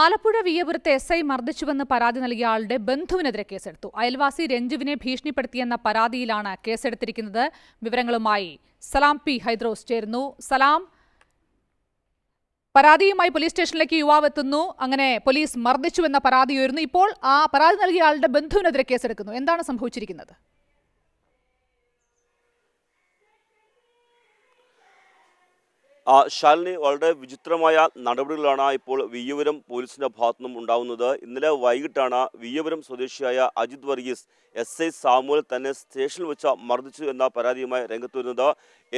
ആലപ്പുഴ വിയപുരത്ത് S I മർദ്ദിച്ചുവെന്ന് പരാതി നൽകിയ ആളുടെ ബന്ധുവിനെതിരെ കേസെടുത്തു അയൽവാസി രഞ്ജുവിനെ ഭീഷണിപ്പെടുത്തിയെന്ന പരാതിയിലാണ് കേസെടുത്തിരിക്കുന്നത് വിവരങ്ങളുമായി സലാം പി ഹൈദ്രോസ് ചേരുന്നു സലാം പരാതിയുമായി പോലീസ് സ്റ്റേഷനിലേക്ക് യുവാവ് എത്തുന്നു അങ്ങനെ പോലീസ് മർദ്ദിച്ചുവെന്ന ഉയരുന്നു ഇപ്പോൾ ആ പരാതി നൽകിയ ആളുടെ ബന്ധുവിനെതിരെ കേസെടുക്കുന്നു എന്താണ് സംഭവിച്ചിരിക്കുന്നത് ശാലിനി വളരെ വിചിത്രമായ നടപടികളാണ് ഇപ്പോൾ വിയ്യപുരം പോലീസിൻ്റെ ഭാഗത്തു നിന്നും ഇന്നലെ വൈകിട്ടാണ് വിയ്യപുരം സ്വദേശിയായ Ajith Varghese S I Samuel തന്നെ സ്റ്റേഷനിൽ വെച്ച് മർദ്ദിച്ചു എന്ന പരാതിയുമായി രംഗത്ത് വരുന്നത്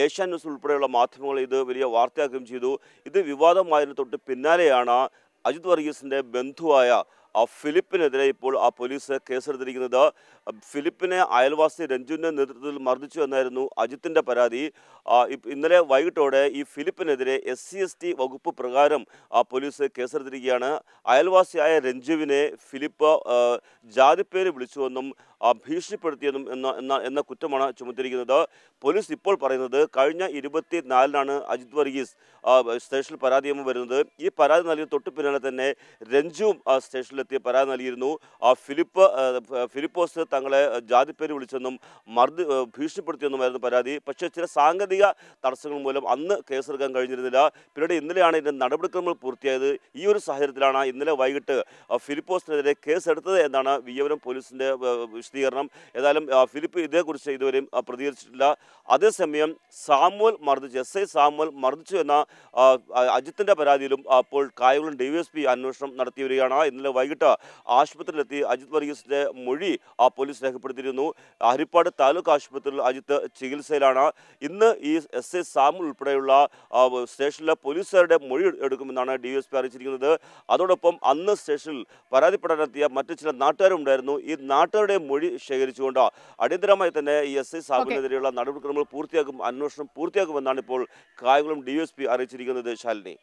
ഏഷ്യാ ന്യൂസ് ഉൾപ്പെടെയുള്ള മാധ്യമങ്ങൾ ഇത് വലിയ വാർത്തയാക്കുകയും ചെയ്തു ഇത് വിവാദമായതിന് തൊട്ട് പിന്നാലെയാണ് അജിത് വർഗീസിൻ്റെ ബന്ധുവായ ഫിലിപ്പിനെതിരെ ഇപ്പോൾ ആ പോലീസ് കേസെടുത്തിരിക്കുന്നത് ഫിലിപ്പിനെ അയൽവാസി രഞ്ജുവിൻ്റെ നേതൃത്വത്തിൽ മർദ്ദിച്ചു എന്നായിരുന്നു അജിത്തിൻ്റെ പരാതി ഇന്നലെ വൈകിട്ടോടെ ഈ ഫിലിപ്പിനെതിരെ എസ് സി എസ് ടി വകുപ്പ് പ്രകാരം ആ പോലീസ് കേസെടുത്തിരിക്കുകയാണ് അയൽവാസിയായ രഞ്ജുവിനെ ഫിലിപ്പ് ജാതിപ്പേര് വിളിച്ചുവെന്നും ഭീഷണിപ്പെടുത്തിയെന്നും എന്ന എന്ന എന്ന കുറ്റമാണ് ചുമത്തിയിരിക്കുന്നത് പോലീസ് ഇപ്പോൾ പറയുന്നത് കഴിഞ്ഞ ഇരുപത്തി നാലിനാണ് അജിത് വർഗീസ് സ്റ്റേഷനിൽ പരാതിയുമായി വരുന്നത് ഈ പരാതി നൽകിയ തൊട്ടു പിന്നാലെ തന്നെ രഞ്ജുവും സ്റ്റേഷനിൽ സ്റ്റേഷനിലെത്തി പരാതി നൽകിയിരുന്നു ഫിലിപ്പ് ഫിലിപ്പോസ് തങ്ങളെ ജാതിപ്പേര് വിളിച്ചെന്നും മർദ്ദ ഭീഷണിപ്പെടുത്തിയെന്നുമായിരുന്നു പരാതി പക്ഷേ ചില സാങ്കേതിക തടസ്സങ്ങൾ മൂലം അന്ന് കേസെടുക്കാൻ കഴിഞ്ഞിരുന്നില്ല പിന്നീട് ഇന്നലെയാണ് ഇതിൻ്റെ നടപടിക്രമങ്ങൾ പൂർത്തിയായത് ഈ ഒരു സാഹചര്യത്തിലാണ് ഇന്നലെ വൈകിട്ട് ഫിലിപ്പോസിനെതിരെ കേസെടുത്തത് എന്നാണ് വിയവരം പോലീസിൻ്റെ വിശദീകരണം ഏതായാലും ഫിലിപ്പ് ഇതേക്കുറിച്ച് ഇതുവരെയും പ്രതികരിച്ചിട്ടില്ല അതേസമയം സാമുവൽ മർദ്ദിച്ചു എസ് ഐ സാമുവൽ മർദ്ദിച്ചു എന്ന അജിത്തിൻ്റെ പരാതിയിലും അപ്പോൾ കായകുളം ഡി എസ് പി അന്വേഷണം നടത്തി വരികയാണ് ഇന്നലെ വൈകിട്ട് വൈകിട്ട് ആശുപത്രിയിലെത്തി അജിത് വർഗീസിന്റെ മൊഴി ആ പോലീസ് രേഖപ്പെടുത്തിയിരുന്നു ഹരിപ്പാട് താലൂക്ക് ആശുപത്രിയിൽ അജിത്ത് ചികിത്സയിലാണ് ഇന്ന് ഈ എസ് ഐ സാമുൽ ഉൾപ്പെടെയുള്ള സ്റ്റേഷനിലെ പോലീസുകാരുടെ മൊഴി എടുക്കുമെന്നാണ് ഡി എസ് പി അറിയിച്ചിരിക്കുന്നത് അതോടൊപ്പം അന്ന് സ്റ്റേഷനിൽ പരാതിപ്പെടാനെത്തിയ മറ്റു ചില നാട്ടുകാരും ഉണ്ടായിരുന്നു ഈ നാട്ടുകാരുടെ മൊഴി ശേഖരിച്ചുകൊണ്ട് അടിയന്തരമായി തന്നെ ഈ എസ് ഐ സാമുവിനെതിരെയുള്ള നടപടിക്രമങ്ങൾ പൂർത്തിയാക്കും അന്വേഷണം പൂർത്തിയാക്കുമെന്നാണ് ഇപ്പോൾ കായംകുളം ഡി എസ് പി അറിയിച്ചിരിക്കുന്നത് ശാലിനി